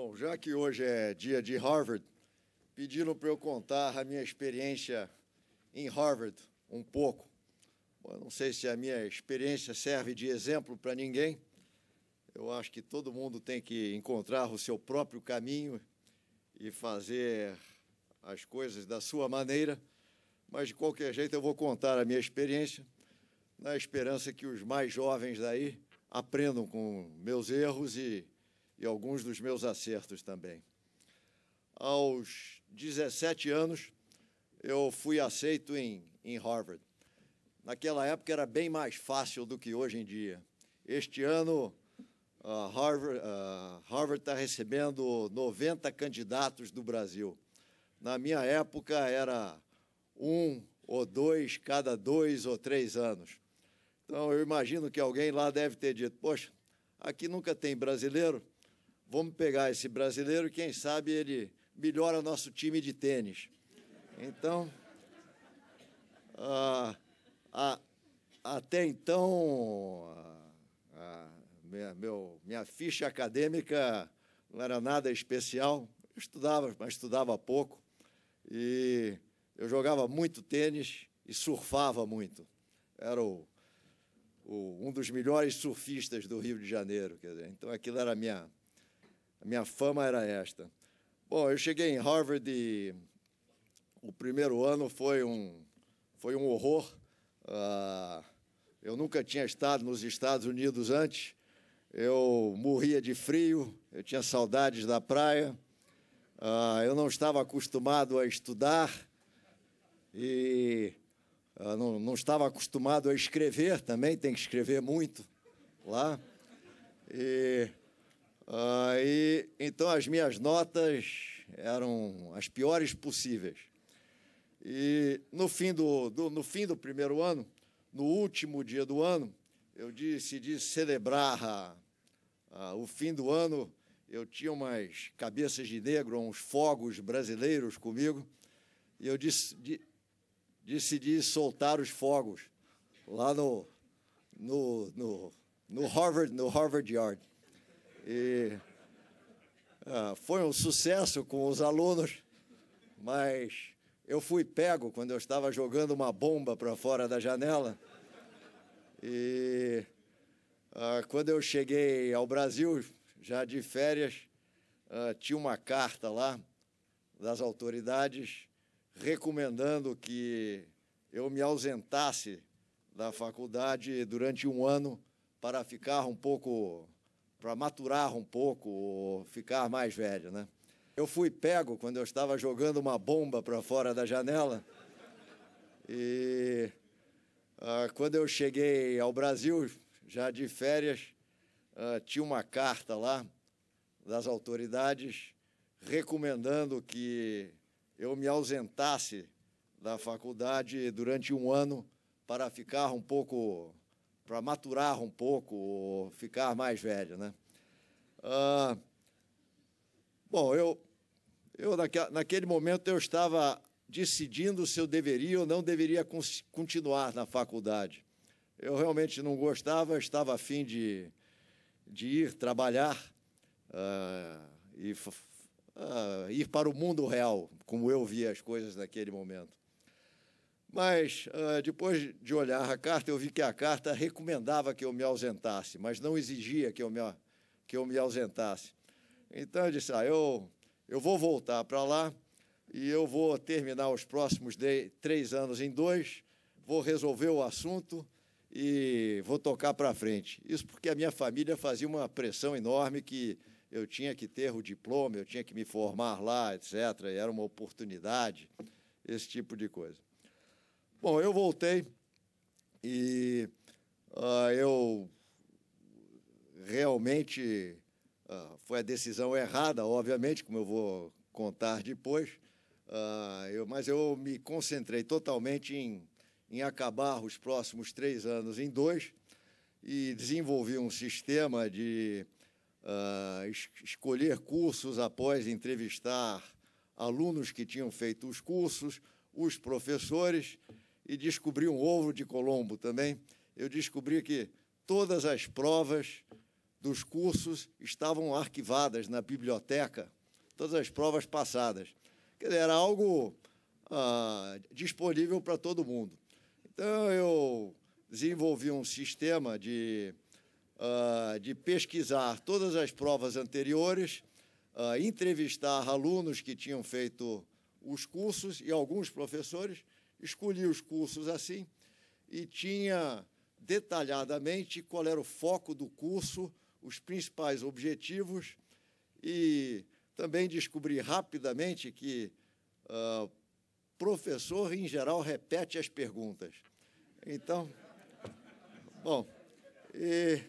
Bom, já que hoje é dia de Harvard, pediram para eu contar a minha experiência em Harvard um pouco. Bom, não sei se a minha experiência serve de exemplo para ninguém. Eu acho que todo mundo tem que encontrar o seu próprio caminho e fazer as coisas da sua maneira, mas de qualquer jeito eu vou contar a minha experiência, na esperança que os mais jovens daí aprendam com meus erros e e alguns dos meus acertos também. Aos 17 anos, eu fui aceito em, em Harvard. Naquela época era bem mais fácil do que hoje em dia. Este ano, Harvard está recebendo 90 candidatos do Brasil. Na minha época, era um ou dois cada dois ou três anos. Então, eu imagino que alguém lá deve ter dito: Poxa, aqui nunca tem brasileiro, vamos pegar esse brasileiro, quem sabe ele melhora nosso time de tênis. Então, ah, ah, até então, ah, minha, meu, minha ficha acadêmica não era nada especial. Eu estudava, mas estudava pouco. E eu jogava muito tênis e surfava muito. Era o, o, um dos melhores surfistas do Rio de Janeiro. Quer dizer. Então, aquilo era a minha minha fama era esta. Bom, eu cheguei em Harvard e o primeiro ano foi um, foi um horror. Uh, eu nunca tinha estado nos Estados Unidos antes. Eu morria de frio, eu tinha saudades da praia. Uh, eu não estava acostumado a estudar e uh, não, não estava acostumado a escrever também, tem que escrever muito lá. E Aí, ah, então as minhas notas eram as piores possíveis. E no fim do, do, no fim do primeiro ano, no último dia do ano, eu decidi celebrar a, ah, a, ah, o fim do ano. Eu tinha umas cabeças de negro, uns fogos brasileiros comigo, e eu decidi, decidi soltar os fogos lá no, no, no, no Harvard, no Harvard Yard. E ah, foi um sucesso com os alunos, mas eu fui pego quando eu estava jogando uma bomba para fora da janela. E ah, quando eu cheguei ao Brasil, já de férias, ah, tinha uma carta lá das autoridades recomendando que eu me ausentasse da faculdade durante um ano para ficar um pouco para maturar um pouco, ou ficar mais velho, né? Eu fui pego quando eu estava jogando uma bomba para fora da janela. E ah, quando eu cheguei ao Brasil, já de férias, ah, tinha uma carta lá das autoridades recomendando que eu me ausentasse da faculdade durante um ano para ficar um pouco para maturar um pouco, ou ficar mais velho, né? Ah, bom, eu, eu naquele, naquele momento eu estava decidindo se eu deveria ou não deveria continuar na faculdade. Eu realmente não gostava, estava afim de, de ir trabalhar ah, e ah, ir para o mundo real, como eu via as coisas naquele momento. Mas, ah, depois de olhar a carta, eu vi que a carta recomendava que eu me ausentasse, mas não exigia que eu me, que eu me ausentasse. Então, eu disse, ah, eu, eu vou voltar para lá e eu vou terminar os próximos de, três anos em dois, vou resolver o assunto e vou tocar para frente. Isso porque a minha família fazia uma pressão enorme que eu tinha que ter o diploma, eu tinha que me formar lá, etc. Era uma oportunidade, esse tipo de coisa. Bom, eu voltei e uh, eu realmente uh, foi a decisão errada, obviamente, como eu vou contar depois. Uh, eu, mas eu me concentrei totalmente em, em acabar os próximos três anos em dois e desenvolvi um sistema de es escolher cursos após entrevistar alunos que tinham feito os cursos, os professores e descobri um ovo de Colombo também. Eu descobri que todas as provas dos cursos estavam arquivadas na biblioteca, todas as provas passadas. Quer dizer, era algo ah, disponível para todo mundo. Então, eu desenvolvi um sistema de, ah, de pesquisar todas as provas anteriores, ah, entrevistar alunos que tinham feito os cursos e alguns professores, escolhi os cursos assim e tinha detalhadamente qual era o foco do curso, os principais objetivos e também descobri rapidamente que uh, professor, em geral, repete as perguntas. Então, bom, e,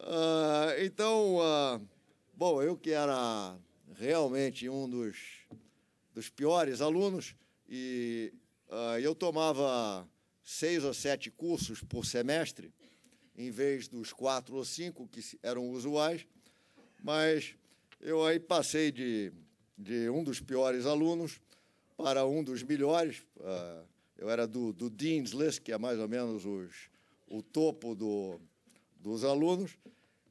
uh, então, uh, bom, eu que era realmente um dos, dos piores alunos e ah, eu tomava seis ou sete cursos por semestre, em vez dos quatro ou cinco que eram usuais, mas eu aí passei de, de um dos piores alunos para um dos melhores. Ah, eu era do, do Dean's List, que é mais ou menos os, o topo do, dos alunos,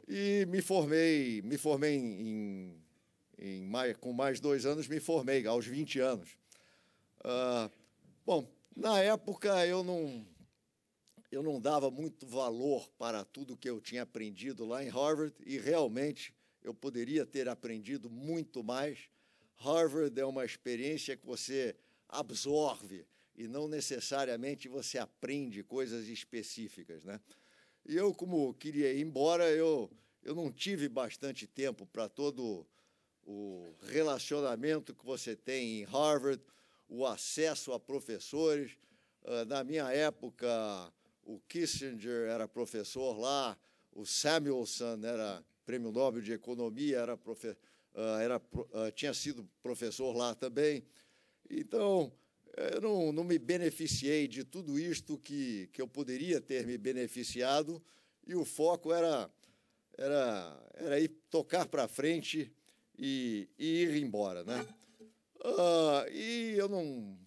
e me formei, me formei em, em mais, com mais dois anos, me formei aos 20 anos. Uh, na época eu não eu não dava muito valor para tudo que eu tinha aprendido lá em Harvard e realmente eu poderia ter aprendido muito mais. Harvard é uma experiência que você absorve e não necessariamente você aprende coisas específicas, né? E eu como queria ir embora, eu eu não tive bastante tempo para todo o relacionamento que você tem em Harvard o acesso a professores. Ah, na minha época, o Kissinger era professor lá, o Samuelson era prêmio Nobel de Economia, era, profe, ah, era ah, tinha sido professor lá também. Então, eh, eu não, não, me beneficiei de tudo isto que, que eu poderia ter me beneficiado, e o foco era, era, era ir tocar para frente e, e ir embora. Né? Uh, e eu não,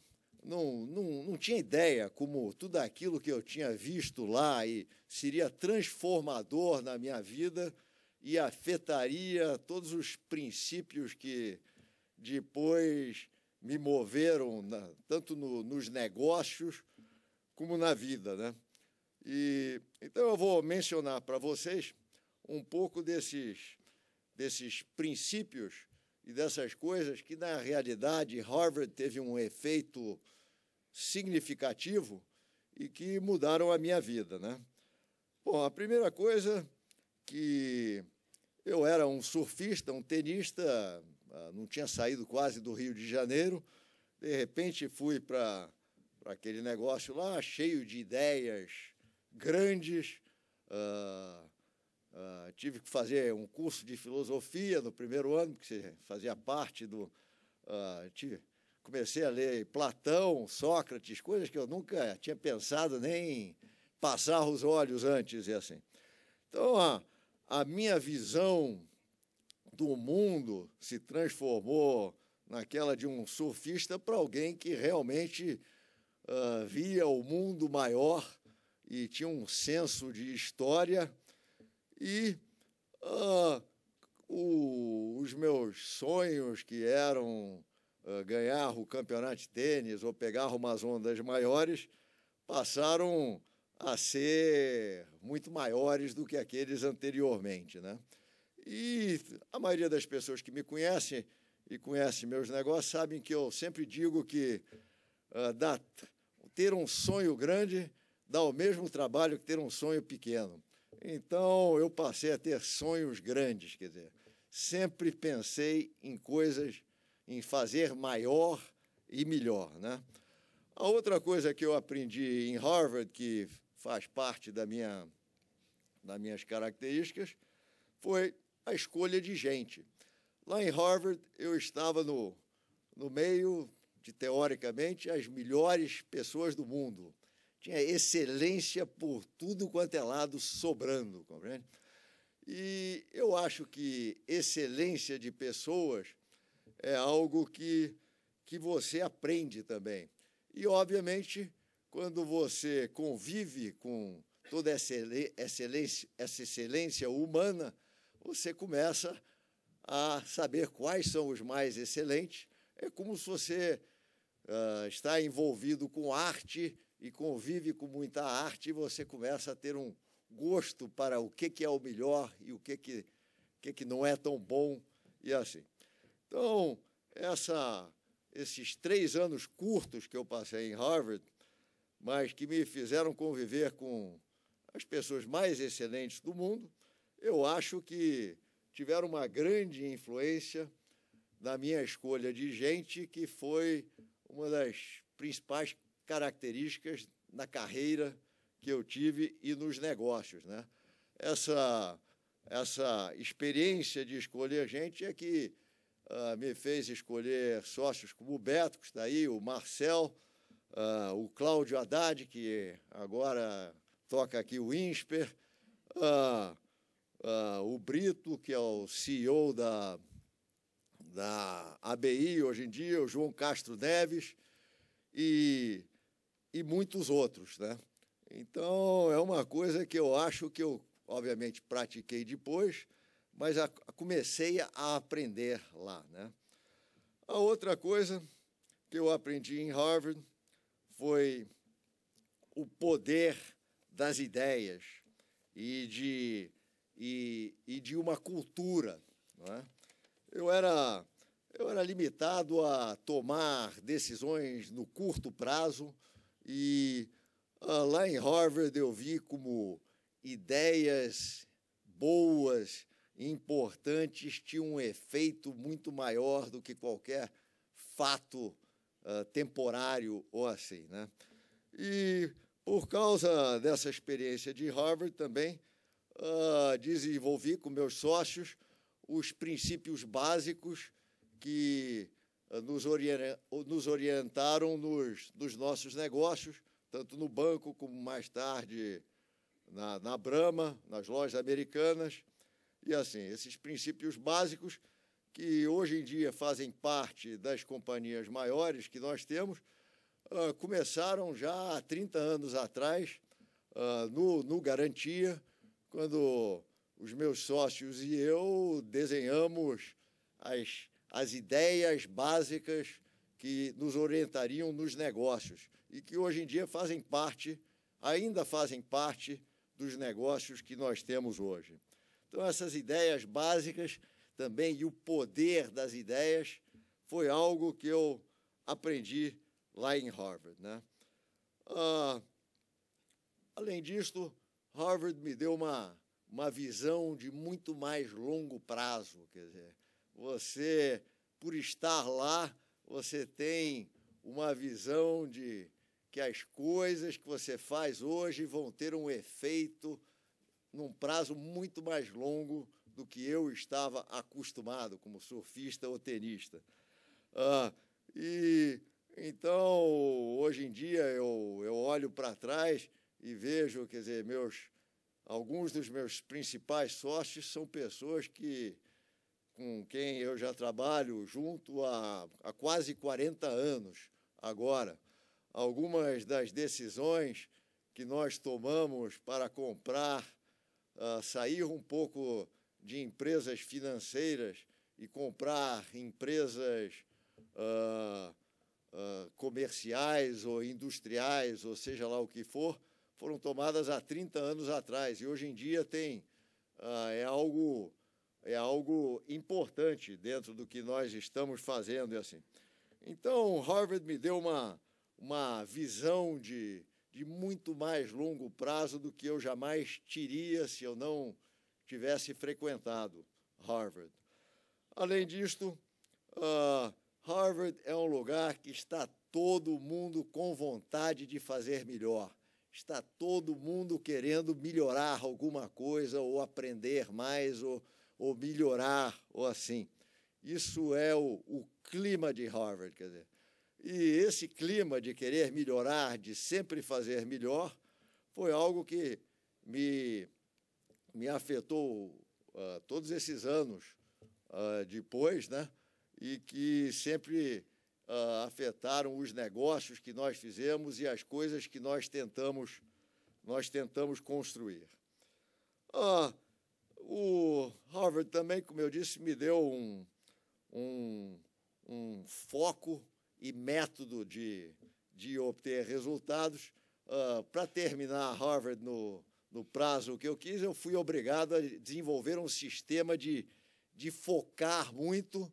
não, não, não tinha ideia como tudo aquilo que eu tinha visto lá e seria transformador na minha vida e afetaria todos os princípios que depois me moveram na, tanto no, nos negócios como na vida, né? E então eu vou mencionar para vocês um pouco desses desses princípios e dessas coisas, que na realidade Harvard teve um efeito significativo e que mudaram a minha vida, né? Bom, a primeira coisa que eu era um surfista, um tenista, ah, não tinha saído quase do Rio de Janeiro. De repente fui para aquele negócio lá, cheio de ideias grandes, ah, Uh, tive que fazer um curso de filosofia no primeiro ano, que fazia parte do. Uh, tive, comecei a ler Platão, Sócrates, coisas que eu nunca tinha pensado nem passar os olhos antes e assim. Então, a, a minha visão do mundo se transformou naquela de um surfista para alguém que realmente uh, via o mundo maior e tinha um senso de história e uh, o, os meus sonhos, que eram uh, ganhar o campeonato de tênis ou pegar umas ondas maiores, passaram a ser muito maiores do que aqueles anteriormente. Né? E a maioria das pessoas que me conhecem e conhecem meus negócios sabem que eu sempre digo que uh, ah, dá, ter um sonho grande dá o mesmo trabalho que ter um sonho pequeno. Então eu passei a ter sonhos grandes, quer dizer, sempre pensei em coisas, em fazer maior e melhor, né? A outra coisa que eu aprendi em Harvard, que faz parte da minha, das minhas características, foi a escolha de gente. Lá em Harvard, eu estava no, no meio de, teoricamente, as melhores pessoas do mundo tinha excelência por tudo quanto é lado sobrando, compreende? E eu acho que excelência de pessoas é algo que, que você aprende também. E, obviamente, quando você convive com toda essa excelência, essa excelência humana, você começa a saber quais são os mais excelentes. É como se você uh, está envolvido com arte e convive com muita arte, e você começa a ter um gosto para o que, que é o melhor e o que, que, que, que não é tão bom e assim. Então, essa, esses três anos curtos que eu passei em Harvard, mas que me fizeram conviver com as pessoas mais excelentes do mundo, eu acho que tiveram uma grande influência na minha escolha de gente que foi uma das principais características na carreira que eu tive e nos negócios. Né? Essa, essa experiência de escolher gente é que uh, me fez escolher sócios como o Beto, que está aí, o Marcel, uh, o Cláudio Haddad, que agora toca aqui o INSPER, uh, o Brito, que é o CEO da, da ABI hoje em dia, o João Castro Neves, e e muitos outros, né? Então, é uma coisa que eu acho que eu, obviamente, pratiquei depois, mas a, a comecei a aprender lá, né? A outra coisa que eu aprendi em Harvard foi o poder das ideias e de, e, e de uma cultura. É? Eu, era, eu era limitado a tomar decisões no curto prazo, e ah, lá em Harvard eu vi como ideias boas, importantes, tinham um efeito muito maior do que qualquer fato ah, temporário ou assim. Né? E por causa dessa experiência de Harvard também, ah, desenvolvi com meus sócios os princípios básicos que eh, nos, orientaram nos, nos nossos negócios, tanto no banco como mais tarde na, na Brahma, nas lojas americanas. E assim, esses princípios básicos que hoje em dia fazem parte das companhias maiores que nós temos, uh, começaram já há 30 anos atrás, uh, no, no Garantia, quando os meus sócios e eu desenhamos as as ideias básicas que nos orientariam nos negócios e que hoje em dia fazem parte, ainda fazem parte dos negócios que nós temos hoje. Então, essas ideias básicas também e o poder das ideias foi algo que eu aprendi lá em Harvard. Né? Ah, além disso, Harvard me deu uma, uma visão de muito mais longo prazo. Quer dizer, você, por estar lá, você tem uma visão de que as coisas que você faz hoje vão ter um efeito num prazo muito mais longo do que eu estava acostumado como surfista ou tenista. Ah, e então, hoje em dia, eu, eu olho para trás e vejo, quer dizer, meus, alguns dos meus principais sócios são pessoas que com quem eu já trabalho junto há, há quase 40 anos agora. Algumas das decisões que nós tomamos para comprar, uh, sair um pouco de empresas financeiras e comprar empresas uh, uh, comerciais ou industriais, ou seja lá o que for, foram tomadas há 30 anos atrás. E hoje em dia tem é algo é algo importante dentro do que nós estamos fazendo. E é assim. Então, Harvard me deu uma, uma visão de, de muito mais longo prazo do que eu jamais teria se eu não tivesse frequentado Harvard. Além disto, uh, Harvard é um lugar que está todo mundo com vontade de fazer melhor. Está todo mundo querendo melhorar alguma coisa ou aprender mais ou ou melhorar, ou assim. Isso é o, o clima de Harvard, quer dizer. E esse clima de querer melhorar, de sempre fazer melhor, foi algo que me, me afetou uh, todos esses anos uh, depois, né? e que sempre uh, afetaram os negócios que nós fizemos e as coisas que nós tentamos, nós tentamos construir. Uh, o Harvard também, como eu disse, me deu um, um, um foco e método de, de obter resultados. Uh, Para terminar Harvard no, no prazo que eu quis, eu fui obrigado a desenvolver um sistema de, de focar muito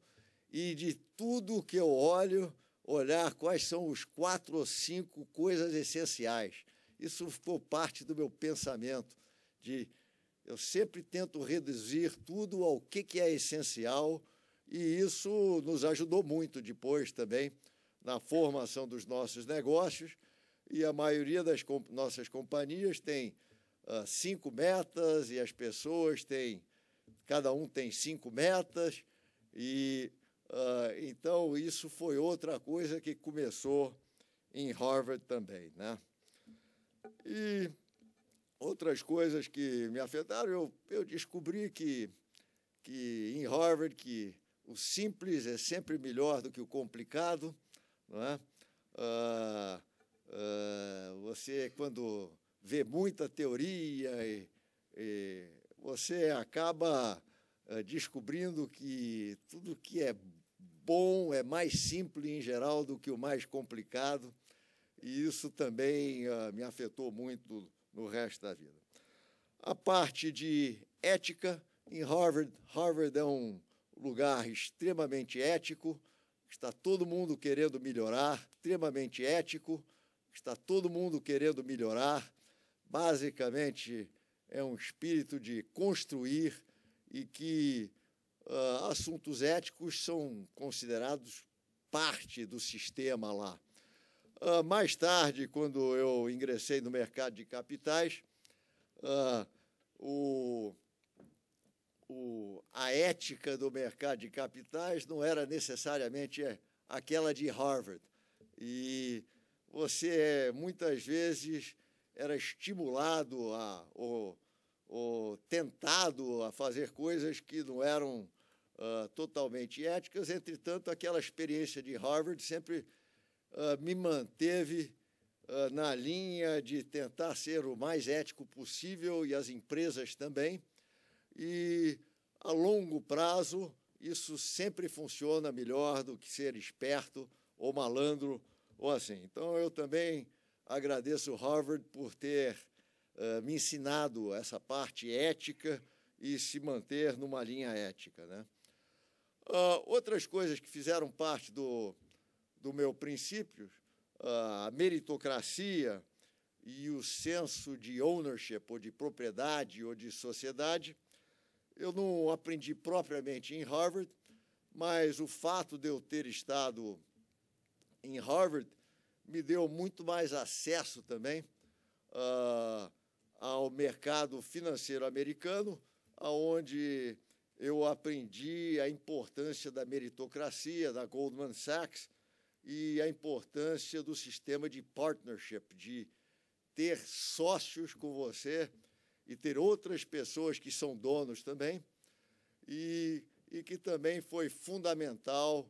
e de tudo que eu olho, olhar quais são os quatro ou cinco coisas essenciais. Isso ficou parte do meu pensamento de eu sempre tento reduzir tudo ao que, que é essencial e isso nos ajudou muito depois também na formação dos nossos negócios. E a maioria das comp nossas companhias tem uh, cinco metas e as pessoas têm, cada um tem cinco metas. E uh, então isso foi outra coisa que começou em Harvard também, né? E outras coisas que me afetaram, eu, eu descobri que, que em Harvard que o simples é sempre melhor do que o complicado, não é? Ah, ah, você quando vê muita teoria e, e você acaba ah, descobrindo que tudo que é bom é mais simples em geral do que o mais complicado e isso também ah, me afetou muito no resto da vida. A parte de ética, em Harvard, Harvard é um lugar extremamente ético, está todo mundo querendo melhorar, extremamente ético, está todo mundo querendo melhorar. Basicamente, é um espírito de construir e que uh, assuntos éticos são considerados parte do sistema lá. Uh, mais tarde, quando eu ingressei no mercado de capitais, uh, o, o, a ética do mercado de capitais não era necessariamente aquela de Harvard. E você, muitas vezes, era estimulado a, ou, ou tentado a fazer coisas que não eram uh, totalmente éticas. Entretanto, aquela experiência de Harvard sempre ah, me manteve uh, na linha de tentar ser o mais ético possível e as empresas também. E a longo prazo, isso sempre funciona melhor do que ser esperto ou malandro ou assim. Então, eu também agradeço o Harvard por ter uh, me ensinado essa parte ética e se manter numa linha ética. Né? Uh, outras coisas que fizeram parte do do meu princípio, a meritocracia e o senso de ownership, ou de propriedade, ou de sociedade, eu não aprendi propriamente em Harvard, mas o fato de eu ter estado em Harvard me deu muito mais acesso também uh, ao mercado financeiro americano, aonde eu aprendi a importância da meritocracia, da Goldman Sachs, e a importância do sistema de partnership, de ter sócios com você e ter outras pessoas que são donos também, e, e que também foi fundamental